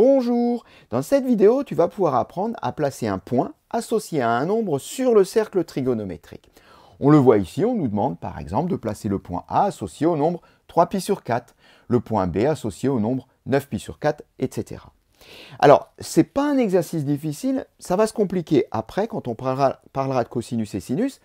Bonjour Dans cette vidéo, tu vas pouvoir apprendre à placer un point associé à un nombre sur le cercle trigonométrique. On le voit ici, on nous demande par exemple de placer le point A associé au nombre 3π sur 4, le point B associé au nombre 9π sur 4, etc. Alors, ce n'est pas un exercice difficile, ça va se compliquer après quand on parlera de cosinus et sinus,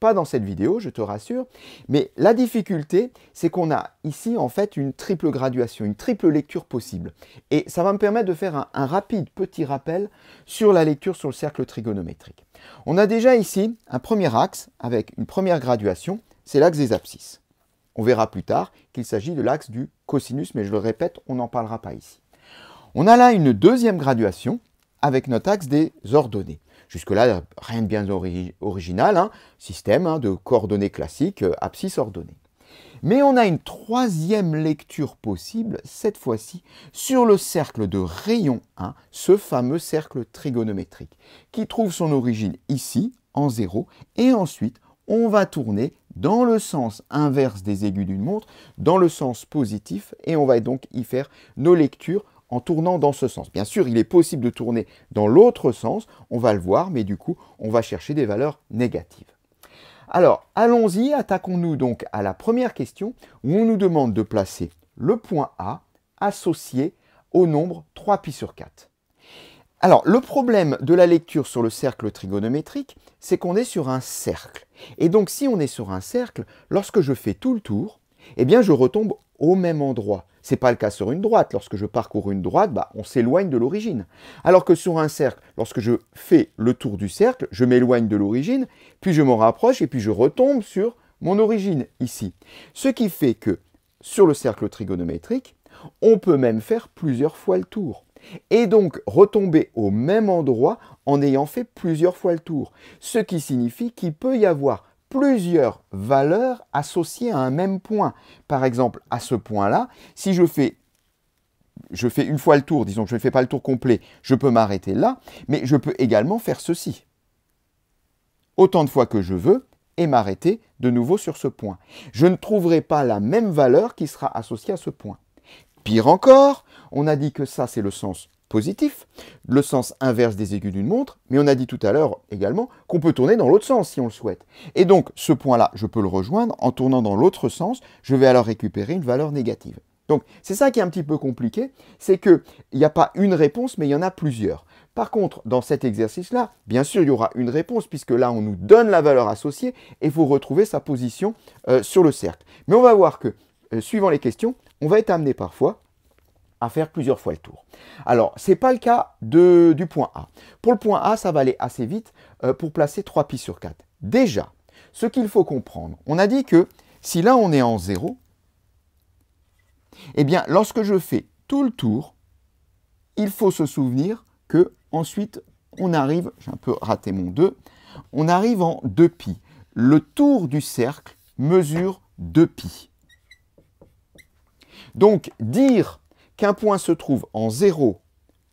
pas dans cette vidéo, je te rassure. Mais la difficulté, c'est qu'on a ici en fait une triple graduation, une triple lecture possible. Et ça va me permettre de faire un, rapide petit rappel sur la lecture sur le cercle trigonométrique. On a déjà ici un premier axe avec une première graduation, c'est l'axe des abscisses. On verra plus tard qu'il s'agit de l'axe du cosinus, mais je le répète, on n'en parlera pas ici. On a là une deuxième graduation avec notre axe des ordonnées. Jusque-là, rien de bien original, hein. système hein, de coordonnées classiques, euh, abscisse ordonnée. Mais on a une troisième lecture possible, cette fois-ci, sur le cercle de rayon 1, ce fameux cercle trigonométrique, qui trouve son origine ici, en 0, et ensuite on va tourner dans le sens inverse des aigus d'une montre, dans le sens positif, et on va donc y faire nos lectures en tournant dans ce sens. Bien sûr, il est possible de tourner dans l'autre sens, on va le voir, mais du coup, on va chercher des valeurs négatives. Alors, allons-y, attaquons-nous donc à la première question où on nous demande de placer le point A associé au nombre 3π sur 4. Alors, le problème de la lecture sur le cercle trigonométrique, c'est qu'on est sur un cercle. Et donc, si on est sur un cercle, lorsque je fais tout le tour, eh bien, je retombe au même endroit. C'est pas le cas sur une droite. Lorsque je parcours une droite, bah, on s'éloigne de l'origine. Alors que sur un cercle, lorsque je fais le tour du cercle, je m'éloigne de l'origine, puis je m'en rapproche et puis je retombe sur mon origine ici. Ce qui fait que sur le cercle trigonométrique, on peut même faire plusieurs fois le tour. Et donc retomber au même endroit en ayant fait plusieurs fois le tour. Ce qui signifie qu'il peut y avoir plusieurs valeurs associées à un même point. Par exemple, à ce point-là, si je fais je fais une fois le tour, disons que je ne fais pas le tour complet, je peux m'arrêter là, mais je peux également faire ceci. Autant de fois que je veux et m'arrêter de nouveau sur ce point. Je ne trouverai pas la même valeur qui sera associée à ce point. Pire encore, on a dit que ça c'est le sens positif, le sens inverse des aigus d'une montre, mais on a dit tout à l'heure également qu'on peut tourner dans l'autre sens si on le souhaite. Et donc ce point-là, je peux le rejoindre en tournant dans l'autre sens, je vais alors récupérer une valeur négative. Donc c'est ça qui est un petit peu compliqué, c'est qu'il n'y a pas une réponse, mais il y en a plusieurs. Par contre, dans cet exercice-là, bien sûr, il y aura une réponse, puisque là, on nous donne la valeur associée, et il faut retrouver sa position euh, sur le cercle. Mais on va voir que, euh, suivant les questions, on va être amené parfois à faire plusieurs fois le tour. Alors, ce n'est pas le cas de, du point A. Pour le point A, ça va aller assez vite euh, pour placer 3 pi sur 4. Déjà, ce qu'il faut comprendre, on a dit que si là on est en 0, eh bien, lorsque je fais tout le tour, il faut se souvenir que ensuite on arrive, j'ai un peu raté mon 2, on arrive en 2 pi. Le tour du cercle mesure 2 pi. Donc, dire Qu'un point se trouve en 0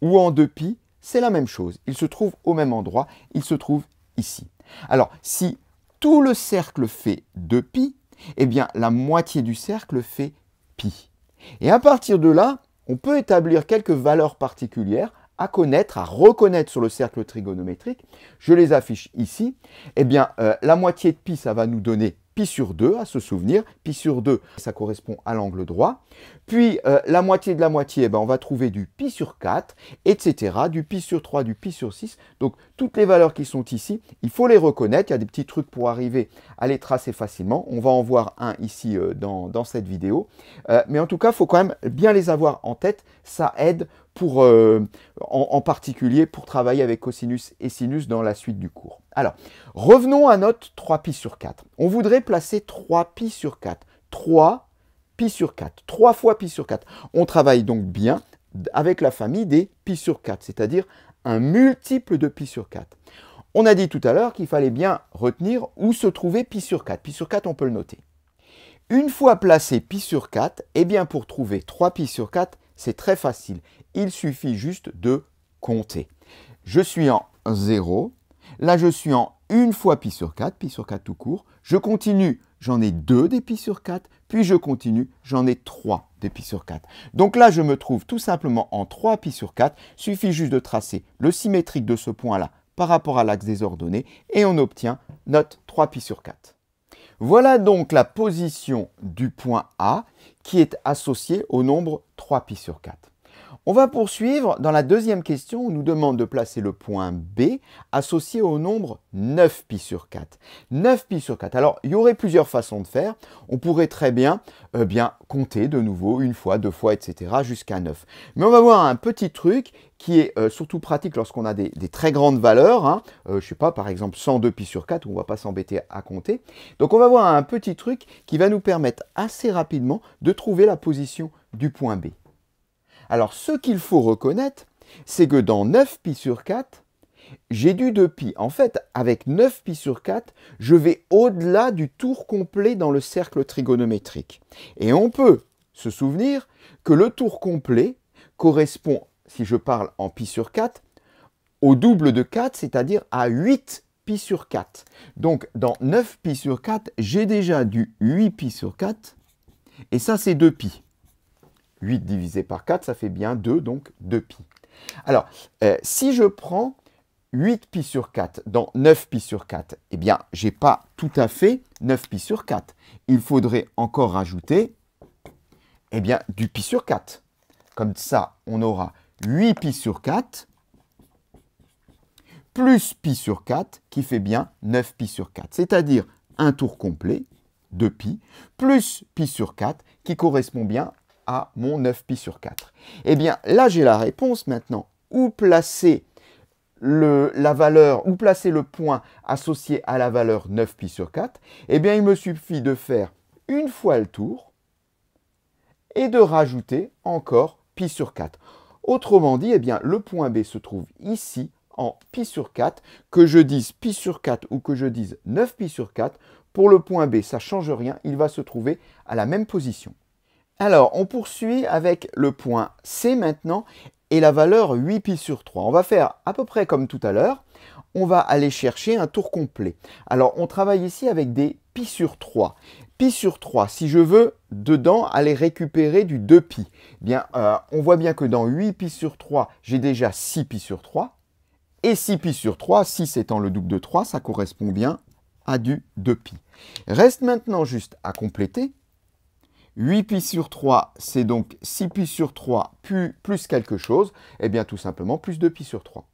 ou en 2π, c'est la même chose. Il se trouve au même endroit, il se trouve ici. Alors, si tout le cercle fait 2π, eh bien, la moitié du cercle fait π. Et à partir de là, on peut établir quelques valeurs particulières à connaître, à reconnaître sur le cercle trigonométrique. Je les affiche ici. Eh bien, euh, la moitié de pi, ça va nous donner pi sur 2 à se souvenir, pi sur 2 ça correspond à l'angle droit, puis euh, la moitié de la moitié, eh ben, on va trouver du pi sur 4, etc., du pi sur 3, du pi sur 6, donc toutes les valeurs qui sont ici, il faut les reconnaître, il y a des petits trucs pour arriver à les tracer facilement, on va en voir un ici euh, dans, cette vidéo, euh, mais en tout cas, il faut quand même bien les avoir en tête, ça aide pour, euh, en, en, particulier pour travailler avec cosinus et sinus dans la suite du cours. Alors, revenons à notre 3π sur 4. On voudrait placer 3π sur 4. 3 π sur 4. 3 fois π sur 4. On travaille donc bien avec la famille des π sur 4, c'est-à-dire un multiple de π sur 4. On a dit tout à l'heure qu'il fallait bien retenir où se trouvait π sur 4. π sur 4, on peut le noter. Une fois placé π sur 4, eh bien pour trouver 3π sur 4, c'est très facile. Il suffit juste de compter. Je suis en 0. Là, je suis en 1 fois pi sur 4, pi sur 4 tout court. Je continue, j'en ai 2 des pi sur 4. Puis je continue, j'en ai 3 des pi sur 4. Donc là, je me trouve tout simplement en 3 pi sur 4. Suffit juste de tracer le symétrique de ce point-là par rapport à l'axe des ordonnées et on obtient notre 3 pi sur 4. Voilà donc la position du point A qui est associée au nombre 3π sur 4. On va poursuivre dans la deuxième question où nous demande de placer le point B associé au nombre 9pi sur 4. 9pi sur 4. Alors, il y aurait plusieurs façons de faire. On pourrait très bien, euh, bien compter de nouveau une fois, deux fois, etc. jusqu'à 9. Mais on va voir un petit truc qui est euh, surtout pratique lorsqu'on a des, très grandes valeurs. Hein. Euh, je ne sais pas, par exemple 102 pi sur 4, on ne va pas s'embêter à compter. Donc on va voir un petit truc qui va nous permettre assez rapidement de trouver la position du point B. Alors ce qu'il faut reconnaître, c'est que dans 9 pi sur 4, j'ai du 2 pi. En fait, avec 9 pi sur 4, je vais au-delà du tour complet dans le cercle trigonométrique. Et on peut se souvenir que le tour complet correspond, si je parle en pi sur 4, au double de 4, c'est-à-dire à 8 pi sur 4. Donc dans 9 pi sur 4, j'ai déjà du 8 pi sur 4, et ça c'est 2 pi. 8 divisé par 4, ça fait bien 2, donc 2pi. Alors, euh, si je prends 8pi sur 4 dans 9pi sur 4, eh bien, je n'ai pas tout à fait 9pi sur 4. Il faudrait encore rajouter eh bien, du pi sur 4. Comme ça, on aura 8pi sur 4 plus pi sur 4 qui fait bien 9pi sur 4, c'est-à-dire un tour complet, 2pi, plus pi sur 4 qui correspond bien à mon 9pi sur 4 Eh bien, là, j'ai la réponse maintenant. Où placer le, la valeur, où placer le point associé à la valeur 9pi sur 4 Eh bien, il me suffit de faire une fois le tour et de rajouter encore pi sur 4. Autrement dit, et eh bien, le point B se trouve ici en pi sur 4, que je dise pi sur 4 ou que je dise 9 pi sur 4, pour le point B, ça ne change rien, il va se trouver à la même position. Alors, on poursuit avec le point C maintenant et la valeur 8 pi sur 3. On va faire à peu près comme tout à l'heure. On va aller chercher un tour complet. Alors, on travaille ici avec des pi sur 3. Pi sur 3, si je veux dedans aller récupérer du 2π, eh bien, euh, on voit bien que dans 8 pi sur 3, j'ai déjà 6 pi sur 3. Et 6 pi sur 3, 6 étant le double de 3, ça correspond bien à du 2 pi. Reste maintenant juste à compléter 8 pi sur 3, c'est donc 6 pi sur 3 plus quelque chose, et eh bien tout simplement plus 2 pi sur 3.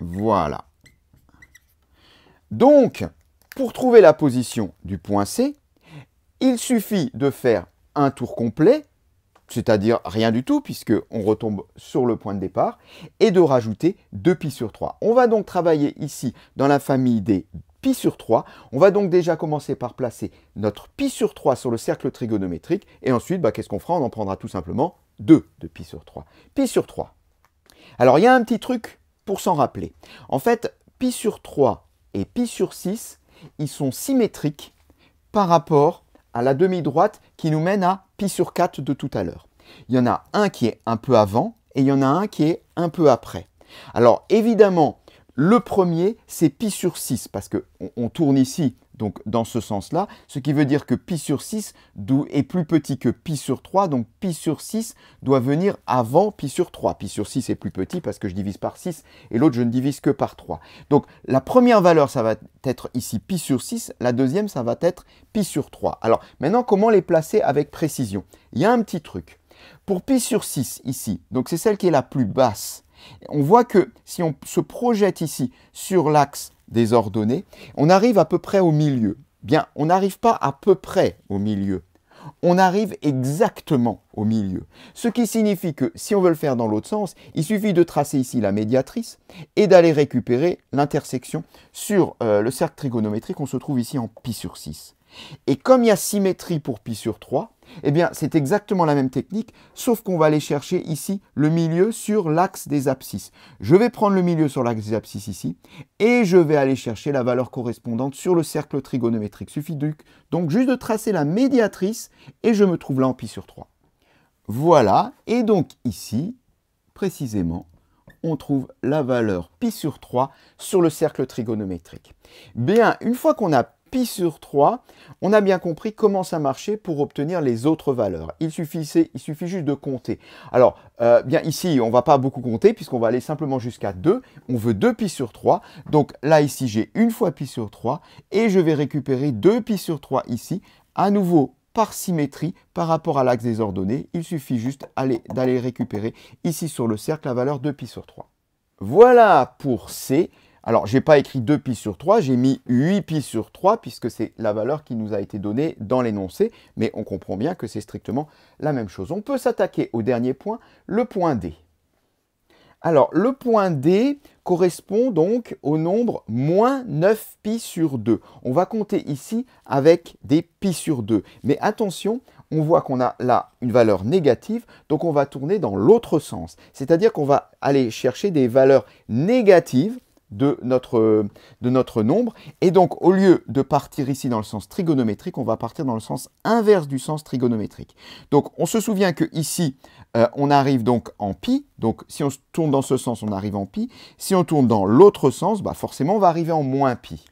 Voilà. Donc, pour trouver la position du point C, il suffit de faire un tour complet, c'est-à-dire rien du tout, puisqu'on retombe sur le point de départ, et de rajouter 2 π sur 3. On va donc travailler ici dans la famille des pi sur 3. On va donc déjà commencer par placer notre pi sur 3 sur le cercle trigonométrique. Et ensuite, bah, qu'est-ce qu'on fera On en prendra tout simplement 2 de pi sur 3. Pi sur 3. Alors, il y a un petit truc pour s'en rappeler. En fait, pi sur 3 et pi sur 6, ils sont symétriques par rapport à la demi-droite qui nous mène à pi sur 4 de tout à l'heure. Il y en a un qui est un peu avant et il y en a un qui est un peu après. Alors évidemment, le premier, c'est pi sur 6, parce qu'on on tourne ici, donc dans ce sens-là, ce qui veut dire que pi sur 6 est plus petit que pi sur 3, donc pi sur 6 doit venir avant pi sur 3. Pi sur 6 est plus petit parce que je divise par 6 et l'autre je ne divise que par 3. Donc la première valeur, ça va être ici pi sur 6, la deuxième, ça va être pi sur 3. Alors maintenant, comment les placer avec précision Il y a un petit truc. Pour pi sur 6 ici, donc c'est celle qui est la plus basse, on voit que si on se projette ici sur l'axe des ordonnées, on arrive à peu près au milieu. Bien, on n'arrive pas à peu près au milieu. On arrive exactement au milieu. Ce qui signifie que si on veut le faire dans l'autre sens, il suffit de tracer ici la médiatrice et d'aller récupérer l'intersection sur euh, le cercle trigonométrique. On se trouve ici en pi sur 6. Et comme il y a symétrie pour pi sur 3, eh bien, c'est exactement la même technique, sauf qu'on va aller chercher ici le milieu sur l'axe des abscisses. Je vais prendre le milieu sur l'axe des abscisses ici, et je vais aller chercher la valeur correspondante sur le cercle trigonométrique. Suffit donc juste de tracer la médiatrice, et je me trouve là en π sur 3. Voilà, et donc ici, précisément, on trouve la valeur pi sur 3 sur le cercle trigonométrique. Bien, une fois qu'on a pi sur 3, on a bien compris comment ça marchait pour obtenir les autres valeurs. Il, suffit juste de compter. Alors, euh, bien ici, on ne va pas beaucoup compter puisqu'on va aller simplement jusqu'à 2. On veut 2 pi sur 3. Donc là, ici, j'ai une fois pi sur 3 et je vais récupérer 2 pi sur 3 ici. À nouveau, par symétrie par rapport à l'axe des ordonnées. Il suffit juste d'aller récupérer ici sur le cercle la valeur 2 pi sur 3. Voilà pour C. Alors, je n'ai pas écrit 2 pi sur 3, j'ai mis 8 pi sur 3, puisque c'est la valeur qui nous a été donnée dans l'énoncé, mais on comprend bien que c'est strictement la même chose. On peut s'attaquer au dernier point, le point D. Alors, le point D correspond donc au nombre moins 9 pi sur 2. On va compter ici avec des pi sur 2. Mais attention, on voit qu'on a là une valeur négative, donc on va tourner dans l'autre sens. C'est-à-dire qu'on va aller chercher des valeurs négatives de notre, de notre nombre. Et donc, au lieu de partir ici dans le sens trigonométrique, on va partir dans le sens inverse du sens trigonométrique. Donc, on se souvient que ici, euh, on arrive donc en pi. Donc, si on tourne dans ce sens, on arrive en pi. Si on tourne dans l'autre sens, bah forcément, on va arriver en moins pi.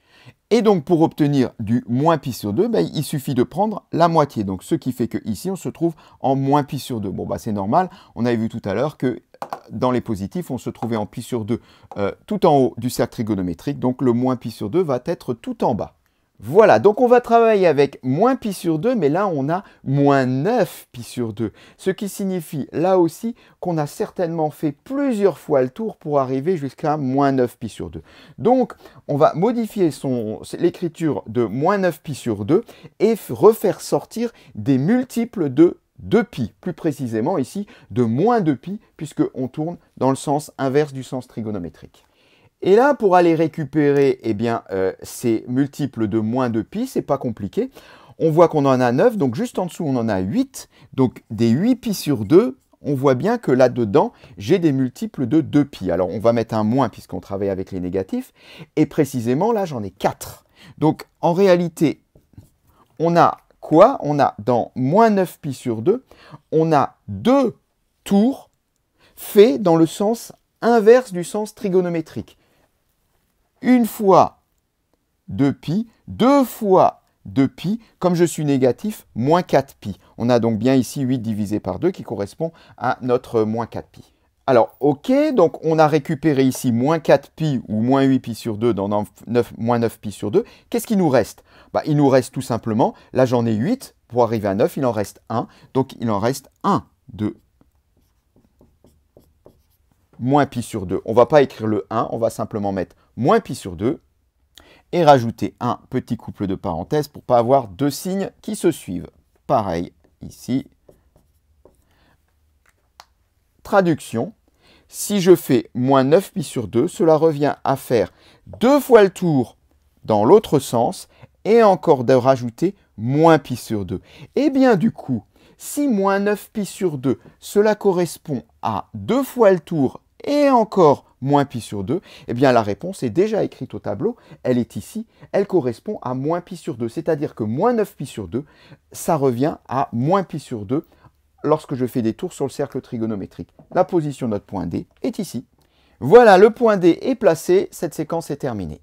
Et donc, pour obtenir du moins pi sur 2, bah, il suffit de prendre la moitié. Donc, ce qui fait que ici, on se trouve en moins pi sur 2. Bon, bah, c'est normal. On avait vu tout à l'heure que dans les positifs, on se trouvait en pi sur 2 euh, tout en haut du cercle trigonométrique, donc le moins pi sur 2 va être tout en bas. Voilà, donc on va travailler avec moins pi sur 2, mais là on a moins 9 pi sur 2, ce qui signifie là aussi qu'on a certainement fait plusieurs fois le tour pour arriver jusqu'à moins 9 pi sur 2. Donc on va modifier l'écriture de moins 9 pi sur 2 et refaire sortir des multiples de 2 pi, plus précisément ici de moins de pi, puisqu'on tourne dans le sens inverse du sens trigonométrique. Et là, pour aller récupérer eh bien, euh, ces multiples de moins de pi, c'est pas compliqué. On voit qu'on en a 9, donc juste en dessous, on en a 8. Donc des 8 pi sur 2, on voit bien que là-dedans, j'ai des multiples de 2 pi. Alors on va mettre un moins puisqu'on travaille avec les négatifs. Et précisément, là, j'en ai 4. Donc en réalité, on a quoi on a dans moins 9pi sur 2, on a deux tours faits dans le sens inverse du sens trigonométrique. Une fois 2pi, deux fois 2pi, comme je suis négatif, moins 4pi. On a donc bien ici 8 divisé par 2 qui correspond à notre moins 4pi. Alors, ok, donc on a récupéré ici moins 4pi ou moins 8pi sur 2 dans 9, moins 9pi sur 2. Qu'est-ce qui nous reste bah, Il nous reste tout simplement, là j'en ai 8, pour arriver à 9, il en reste 1, donc il en reste 1 de moins pi sur 2. On ne va pas écrire le 1, on va simplement mettre moins pi sur 2 et rajouter un petit couple de parenthèses pour ne pas avoir deux signes qui se suivent. Pareil ici. Traduction, si je fais moins 9 pi sur 2, cela revient à faire deux fois le tour dans l'autre sens et encore de rajouter moins pi sur 2. Et eh bien du coup, si moins 9 pi sur 2, cela correspond à deux fois le tour et encore moins pi sur 2, eh bien la réponse est déjà écrite au tableau, elle est ici, elle correspond à moins pi sur 2, c'est-à-dire que moins 9 pi sur 2, ça revient à moins pi sur 2 lorsque je fais des tours sur le cercle trigonométrique. La position de notre point D est ici. Voilà, le point D est placé, cette séquence est terminée.